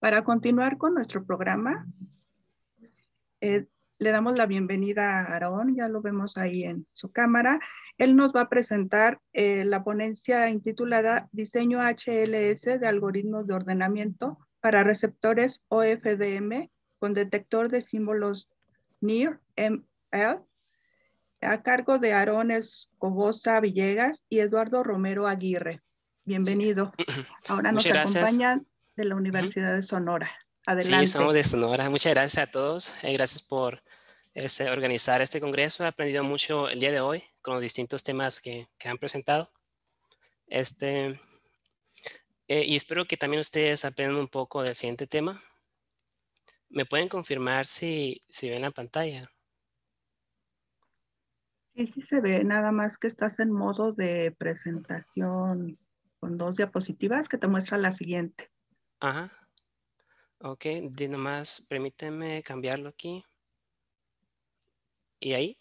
Para continuar con nuestro programa, eh, le damos la bienvenida a Aarón, ya lo vemos ahí en su cámara. Él nos va a presentar eh, la ponencia intitulada Diseño HLS de algoritmos de ordenamiento para receptores OFDM con detector de símbolos NIR ML a cargo de Aarón Escobosa Villegas y Eduardo Romero Aguirre. Bienvenido. Ahora nos acompañan de la Universidad de Sonora. Adelante. Sí, somos de Sonora. Muchas gracias a todos. Eh, gracias por este, organizar este congreso. He aprendido mucho el día de hoy con los distintos temas que, han presentado. Este, eh, y espero que también ustedes aprendan un poco del siguiente tema. ¿Me pueden confirmar si, si ven la pantalla? Sí, sí se ve, nada más que estás en modo de presentación con dos diapositivas que te muestra la siguiente. Ajá. Ok, de nomás permíteme cambiarlo aquí. ¿Y ahí?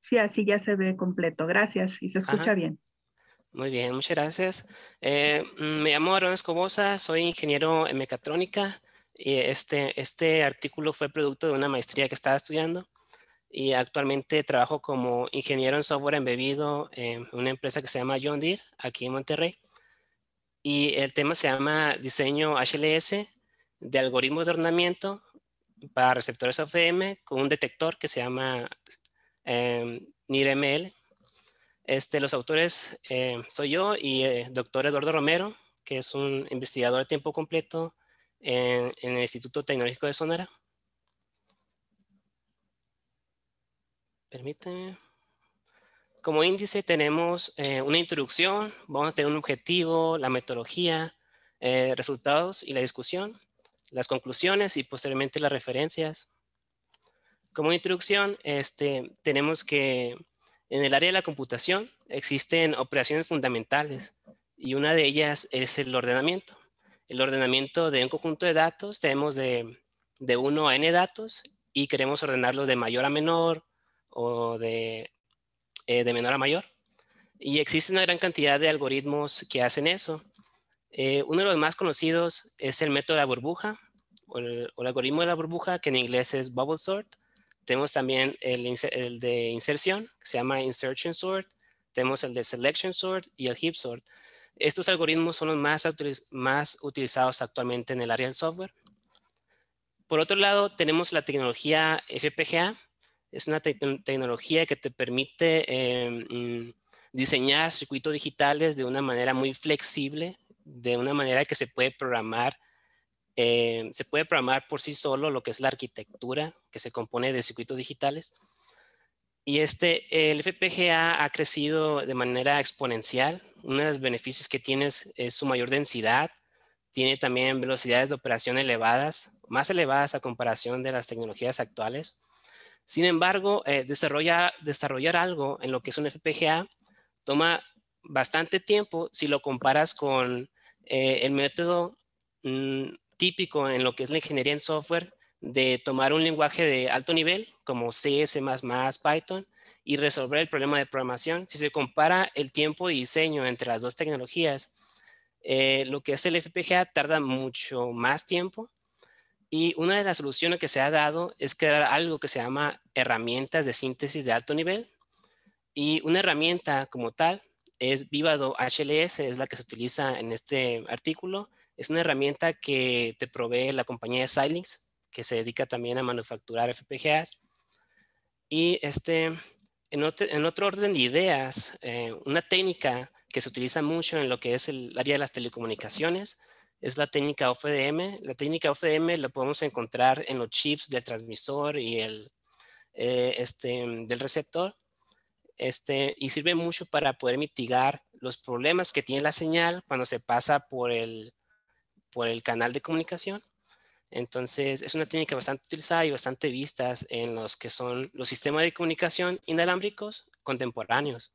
Sí, así ya se ve completo. Gracias y se escucha bien. Muy bien, muchas gracias. Eh, mm, me llamo Aaron Escobosa, soy ingeniero en mecatrónica. Y este, este artículo fue producto de una maestría que estaba estudiando y actualmente trabajo como ingeniero en software embebido en una empresa que se llama John Deere aquí en Monterrey. Y el tema se llama diseño HLS de algoritmos de ordenamiento para receptores AFM con un detector que se llama eh, NIRML. Este, los autores eh, soy yo y el eh, doctor Eduardo Romero, que es un investigador a tiempo completo en, en el Instituto Tecnológico de Sonora. Permíteme como índice tenemos eh, una introducción, vamos a tener un objetivo, la metodología, eh, resultados y la discusión, las conclusiones y posteriormente las referencias. Como introducción, este, tenemos que en el área de la computación existen operaciones fundamentales y una de ellas es el ordenamiento. El ordenamiento de un conjunto de datos, tenemos de, de 1 a n datos y queremos ordenarlos de mayor a menor o de eh, de menor a mayor. Y existe una gran cantidad de algoritmos que hacen eso. Eh, uno de los más conocidos es el método de la burbuja, o el, algoritmo de la burbuja, que en inglés es bubble sort. Tenemos también el, de inserción, que se llama insertion sort. Tenemos el de selection sort y el heap sort. Estos algoritmos son los más, más utilizados actualmente en el área del software. Por otro lado, tenemos la tecnología FPGA, es una tecnología que te permite em, mm, diseñar circuitos digitales de una manera muy flexible, de una manera que se puede programar. Em, se puede programar por sí solo lo que es la arquitectura que se compone de circuitos digitales. Y este, el FPGA ha crecido de manera exponencial. Uno de los beneficios que tiene es su mayor densidad. Tiene también velocidades de operación elevadas, más elevadas a comparación de las tecnologías actuales. Sin embargo, eh, desarrollar algo en lo que es un FPGA toma bastante tiempo si lo comparas con eh, el método mm, típico en lo que es la ingeniería en software de tomar un lenguaje de alto nivel como CS++, Python y resolver el problema de programación. Si se compara el tiempo de diseño entre las dos tecnologías, eh, lo que es el FPGA tarda mucho más tiempo y una de las soluciones que se ha dado es crear algo que se llama herramientas de síntesis de alto nivel. Y una herramienta como tal es Vivado HLS, es la que se utiliza en este artículo. Es una herramienta que te provee la compañía de Xilinx, que se dedica también a manufacturar FPGAs. Y este, en, otro, orden de ideas, eh, una técnica que se utiliza mucho en lo que es el área de las telecomunicaciones es la técnica OFDM. La técnica OFDM la podemos encontrar en los chips del transmisor y el, eh, este, mm, del receptor. Este, y sirve mucho para poder mitigar los problemas que tiene la señal cuando se pasa por el, por el canal de comunicación. Entonces, es una técnica bastante utilizada y bastante vistas en los que son los sistemas de comunicación inalámbricos contemporáneos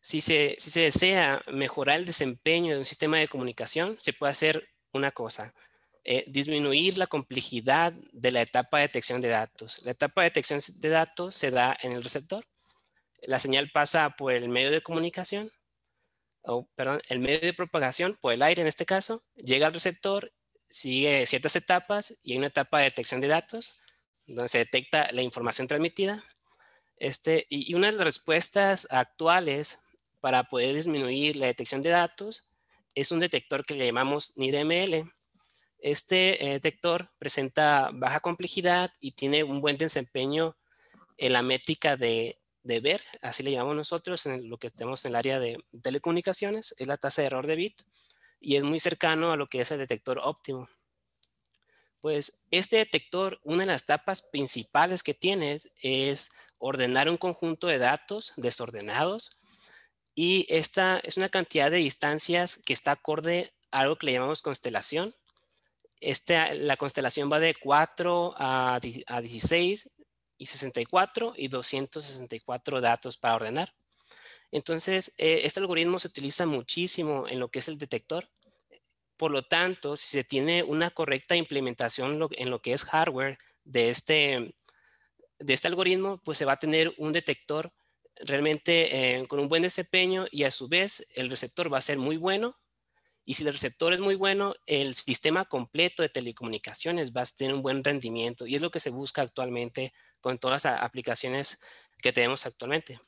si se, desea mejorar el desempeño de un sistema de comunicación, se puede hacer una cosa, eh, disminuir la complejidad de la etapa de detección de datos. La etapa de detección de datos se da en el receptor. La señal pasa por el medio de comunicación, o perdón, el medio de propagación, por el aire en este caso, llega al receptor, sigue ciertas etapas y hay una etapa de detección de datos donde se detecta la información transmitida. Este, y una de las respuestas actuales para poder disminuir la detección de datos es un detector que le llamamos NIRML. Este eh, detector presenta baja complejidad y tiene un buen desempeño en la métrica de, de ver, así le llamamos nosotros en lo que tenemos en el área de telecomunicaciones, es la tasa de error de bit y es muy cercano a lo que es el detector óptimo. Pues este detector, una de las etapas principales que tiene es ordenar un conjunto de datos desordenados y esta es una cantidad de distancias que está acorde a algo que le llamamos constelación. Este, la constelación va de 4 a, 16 y 64 y 264 datos para ordenar. Entonces, eh, este algoritmo se utiliza muchísimo en lo que es el detector. Por lo tanto, si se tiene una correcta implementación en lo que es hardware de este, de este algoritmo, pues se va a tener un detector realmente eh, con un buen desempeño y a su vez el receptor va a ser muy bueno. Y si el receptor es muy bueno, el sistema completo de telecomunicaciones va a tener un buen rendimiento y es lo que se busca actualmente con todas las aplicaciones que tenemos actualmente.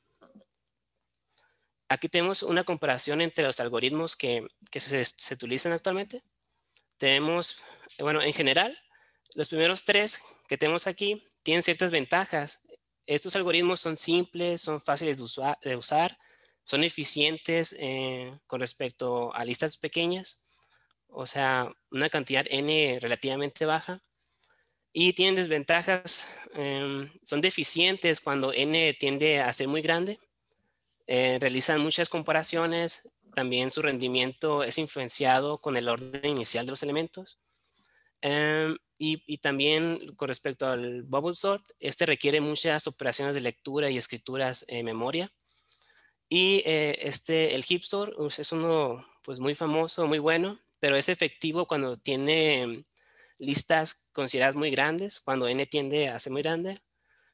Aquí tenemos una comparación entre los algoritmos que, se, se, utilizan actualmente. Tenemos, bueno, en general, los primeros tres que tenemos aquí tienen ciertas ventajas estos algoritmos son simples, son fáciles de, usar, son eficientes eh, con respecto a listas pequeñas, o sea, una cantidad n relativamente baja, y tienen desventajas, em, son deficientes cuando n tiende a ser muy grande, eh, realizan muchas comparaciones, también su rendimiento es influenciado con el orden inicial de los elementos, Em, y, también con respecto al bubble sort, este requiere muchas operaciones de lectura y escrituras en memoria. Y eh, este, el heap sort pues, es uno pues, muy famoso, muy bueno, pero es efectivo cuando tiene listas consideradas muy grandes, cuando n tiende a ser muy grande.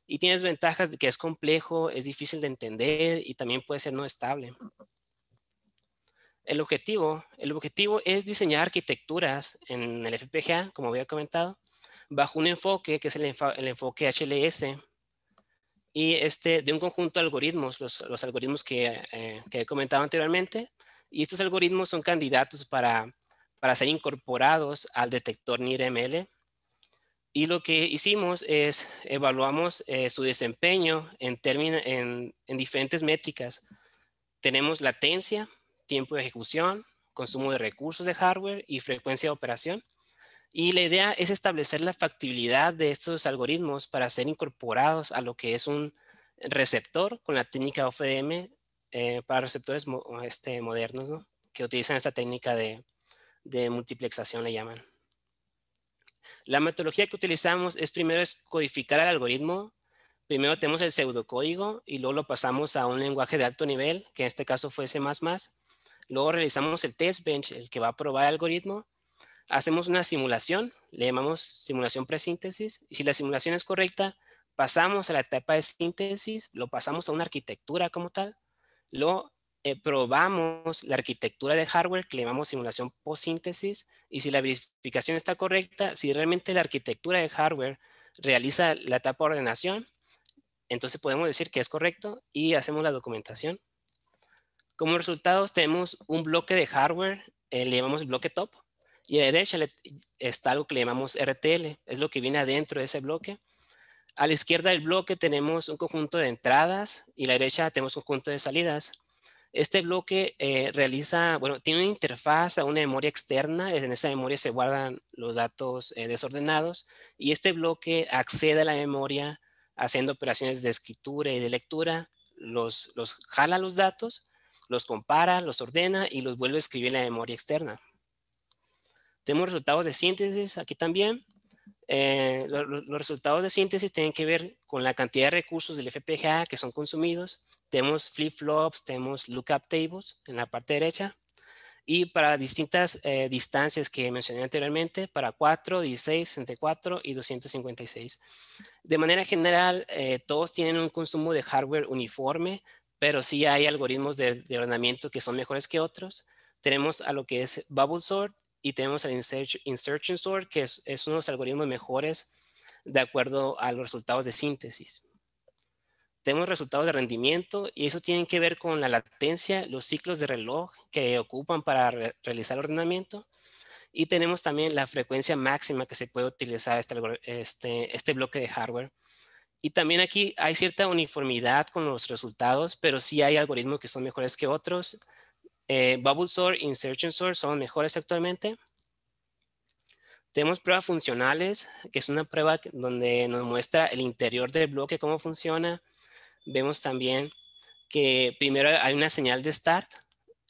Y tiene ventajas de que es complejo, es difícil de entender y también puede ser no estable el objetivo, el objetivo es diseñar arquitecturas en el FPGA, como había comentado, bajo un enfoque que es el, enfoque HLS y este de un conjunto de algoritmos, los, algoritmos eh, que, he comentado anteriormente, y estos algoritmos son candidatos para, para ser incorporados al detector NIRML. Y lo que hicimos es evaluamos eh, su desempeño en, en, en diferentes métricas. Tenemos latencia, tiempo de ejecución, consumo de recursos de hardware y frecuencia de operación. Y la idea es establecer la factibilidad de estos algoritmos para ser incorporados a lo que es un receptor con la técnica OFDM eh, para receptores este, modernos, que utilizan esta técnica de, multiplexación, le llaman. La metodología que utilizamos es primero es codificar el algoritmo, primero tenemos el pseudocódigo y luego lo pasamos a un lenguaje de alto nivel, que en este caso fue C++, Luego realizamos el test bench, el que va a probar el algoritmo. Hacemos una simulación, le llamamos simulación presíntesis. Y si la simulación es correcta, pasamos a la etapa de síntesis, lo pasamos a una arquitectura como tal. Lo eh, probamos la arquitectura de hardware que le llamamos simulación post-síntesis. Y si la verificación está correcta, si realmente la arquitectura de hardware realiza la etapa ordenación, entonces podemos decir que es correcto y hacemos la documentación. Como resultado, tenemos un bloque de hardware, eh, le llamamos bloque top, y a la derecha está algo que le llamamos RTL, es lo que viene adentro de ese bloque. A la izquierda del bloque tenemos un conjunto de entradas y a la derecha tenemos un conjunto de salidas. Este bloque eh, realiza, bueno, tiene una interfaz a una memoria externa, en esa memoria se guardan los datos eh, desordenados y este bloque accede a la memoria haciendo operaciones de escritura y de lectura, los, los jala los datos los compara, los ordena y los vuelve a escribir en la memoria externa. Tenemos resultados de síntesis aquí también. Eh, los, resultados de síntesis tienen que ver con la cantidad de recursos del FPGA que son consumidos. Tenemos flip-flops, tenemos lookup tables en la parte derecha. Y para distintas eh, distancias que mencioné anteriormente, para 4, 16, 64 y 256. De manera general, eh, todos tienen un consumo de hardware uniforme pero sí hay algoritmos de, ordenamiento que son mejores que otros. Tenemos a lo que es Bubble Sort y tenemos el Insertion, Sort, que es, uno de los algoritmos mejores de acuerdo a los resultados de síntesis. Tenemos resultados de rendimiento y eso tiene que ver con la latencia, los ciclos de reloj que ocupan para realizar el ordenamiento. Y tenemos también la frecuencia máxima que se puede utilizar este, este, este bloque de hardware y también aquí hay cierta uniformidad con los resultados, pero sí hay algoritmos que son mejores que otros. Eh, Bubble Sort, Insertion Sort son mejores actualmente. Tenemos pruebas funcionales, que es una prueba donde nos muestra el interior del bloque, cómo funciona. Vemos también que primero hay una señal de start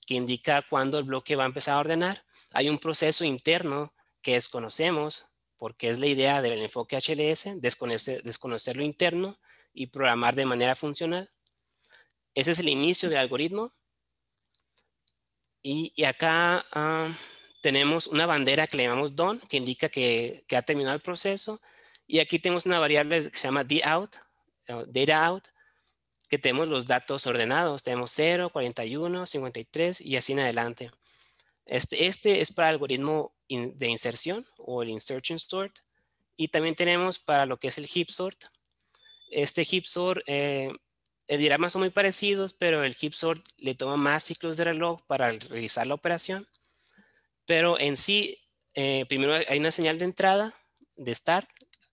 que indica cuándo el bloque va a empezar a ordenar. Hay un proceso interno que desconocemos, porque es la idea del enfoque HLS, desconocer, desconocer lo interno y programar de manera funcional. Ese es el inicio del algoritmo. Y, acá ah, tenemos una bandera que le llamamos DON, que indica que, ha terminado el proceso. Y aquí tenemos una variable que se llama DOUT, eh, data out, que tenemos los datos ordenados. Tenemos 0, 41, 53 y así en adelante. Este, este es para algoritmo de inserción o el insertion sort. Y también tenemos para lo que es el heap sort. Este heap sort, el eh, diagrama son muy parecidos, pero el heap sort le toma más ciclos de reloj para realizar la operación. Pero en sí, eh, primero hay una señal de entrada, de start,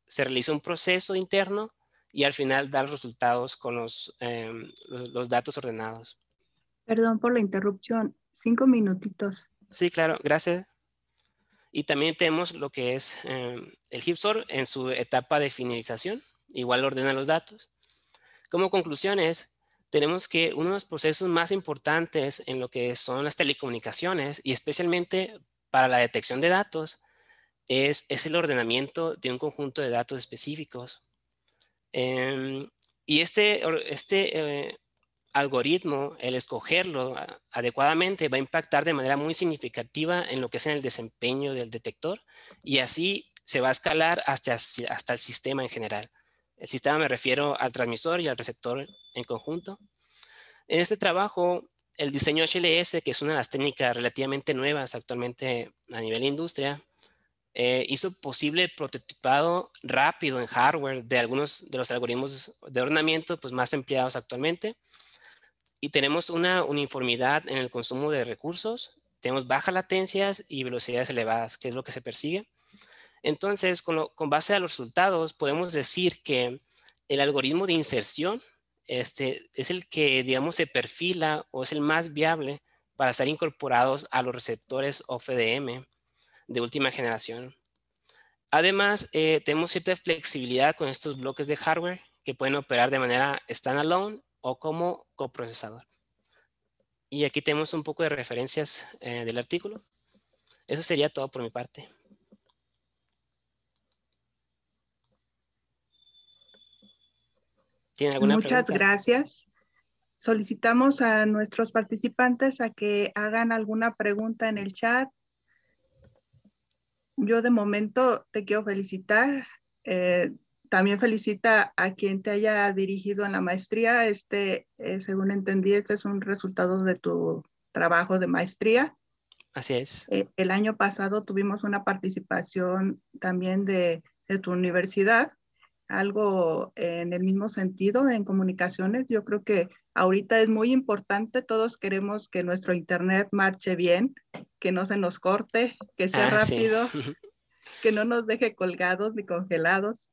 se realiza un proceso interno y al final da los resultados con los, eh, los, los datos ordenados. Perdón por la interrupción, cinco minutitos. Sí, claro, gracias. Y también tenemos lo que es em, el hipsor en su etapa de finalización, igual ordena los datos. Como conclusiones, tenemos que uno de los procesos más importantes en lo que son las telecomunicaciones y especialmente para la detección de datos es, es el ordenamiento de un conjunto de datos específicos. Em, y este, este eh, algoritmo, el escogerlo ah, adecuadamente, va a impactar de manera muy significativa en lo que es en el desempeño del detector y así se va a escalar hasta, hasta el sistema en general. El sistema me refiero al transmisor y al receptor en conjunto. En este trabajo, el diseño HLS, que es una de las técnicas relativamente nuevas actualmente a nivel industria, eh, hizo posible prototipado rápido en hardware de algunos de los algoritmos de ordenamiento pues, más empleados actualmente y tenemos una uniformidad en el consumo de recursos, tenemos bajas latencias y velocidades elevadas, que es lo que se persigue. Entonces, con, base a los resultados, podemos decir que el algoritmo de inserción este, es el que, digamos, se perfila o es el más viable para estar incorporados a los receptores OFDM de última generación. Además, eh, tenemos cierta flexibilidad con estos bloques de hardware que pueden operar de manera standalone o como coprocesador. Y aquí tenemos un poco de referencias eh, del artículo. Eso sería todo por mi parte. ¿Tiene alguna Muchas gracias. Solicitamos a nuestros participantes a que hagan alguna pregunta en el chat. Yo de momento te quiero felicitar. Eh, también felicita a quien te haya dirigido en la maestría. Este, eh, según entendí, este es un resultado de tu trabajo de maestría. Así es. Eh, el año pasado tuvimos una participación también de, tu universidad, algo en el mismo sentido en comunicaciones. Yo creo que ahorita es muy importante, todos queremos que nuestro Internet marche bien, que no se nos corte, que sea ah, rápido, que no nos deje colgados ni congelados.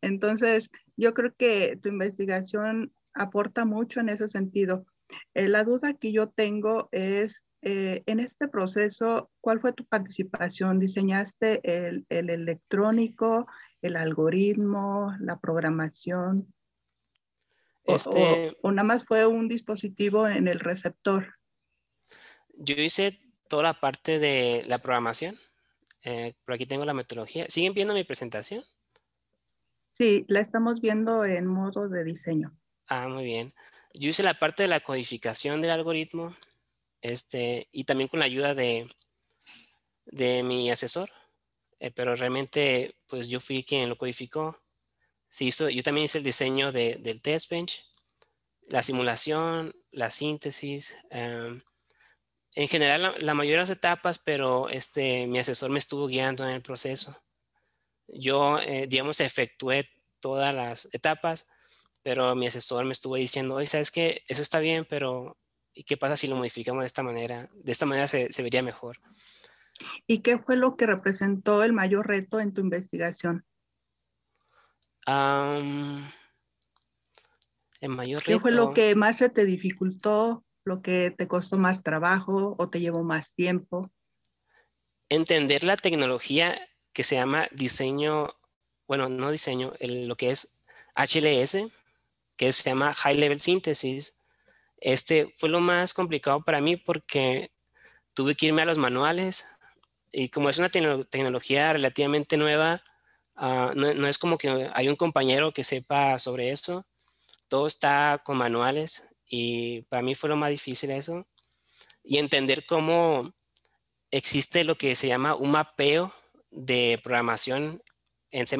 Entonces, yo creo que tu investigación aporta mucho en ese sentido. Eh, la duda que yo tengo es, eh, en este proceso, ¿cuál fue tu participación? ¿Diseñaste el, electrónico, el algoritmo, la programación? Este o, nada más fue un dispositivo en el receptor. Yo hice toda la parte de la programación. Eh, por aquí tengo la metodología. ¿Siguen viendo mi presentación? Sí, la estamos viendo en modo de diseño. Ah, muy bien. Yo hice la parte de la codificación del algoritmo este, y también con la ayuda de, de mi asesor, eh, pero realmente pues yo fui quien lo codificó. yo también hice el diseño del test bench, la simulación, la síntesis. Em, en general, la, mayoría de las etapas, pero este, mi asesor me estuvo guiando en el proceso. Yo, eh, digamos, efectué todas las etapas, pero mi asesor me estuvo diciendo, oye, ¿sabes qué? Eso está bien, pero ¿y qué pasa si lo modificamos de esta manera? De esta manera se, vería mejor. ¿Y qué fue lo que representó el mayor reto en tu investigación? el mayor ¿Qué fue lo que más se te dificultó, lo que te costó más trabajo o te llevó más tiempo? Entender la tecnología que se llama diseño, bueno, no diseño, lo que es HLS, que se llama High Level Synthesis. Este fue lo más complicado para mí porque tuve que irme a los manuales y como es una tecnología relativamente nueva, ah, no, no, es como que hay un compañero que sepa sobre eso. Todo está con manuales y para mí fue lo más difícil eso. Y entender cómo existe lo que se llama un mapeo de programación en C++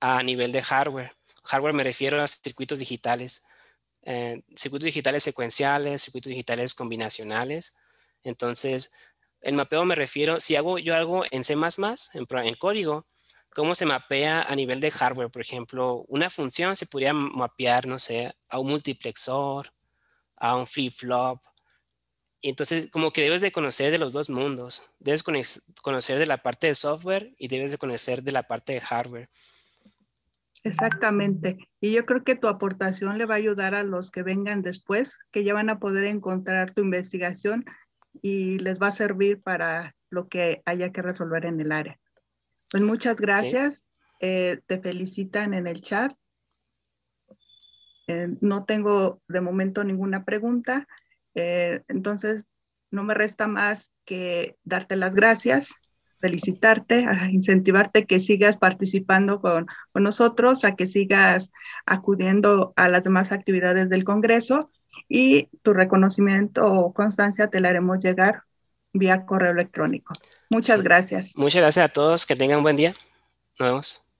a nivel de hardware. Hardware me refiero a circuitos digitales, eh, circuitos digitales secuenciales, circuitos digitales combinacionales. Entonces, el mapeo me refiero, si hago yo algo en C++, en, en código, cómo se mapea a nivel de hardware. Por ejemplo, una función se podría mapear, no sé, a un multiplexor, a un flip-flop, y entonces como que debes de conocer de los dos mundos. Debes conocer de la parte de software y debes de conocer de la parte de hardware. Exactamente. Y yo creo que tu aportación le va a ayudar a los que vengan después, que ya van a poder encontrar tu investigación y les va a servir para lo que haya que resolver en el área. Pues muchas gracias. Eh, te felicitan en el chat. Eh, no tengo de momento ninguna pregunta. Eh, entonces, no me resta más que darte las gracias, felicitarte, a incentivarte que sigas participando con, nosotros, a que sigas acudiendo a las demás actividades del Congreso y tu reconocimiento o constancia te la haremos llegar vía correo electrónico. Muchas gracias. Muchas gracias a todos, que tengan un buen día. Nos vemos.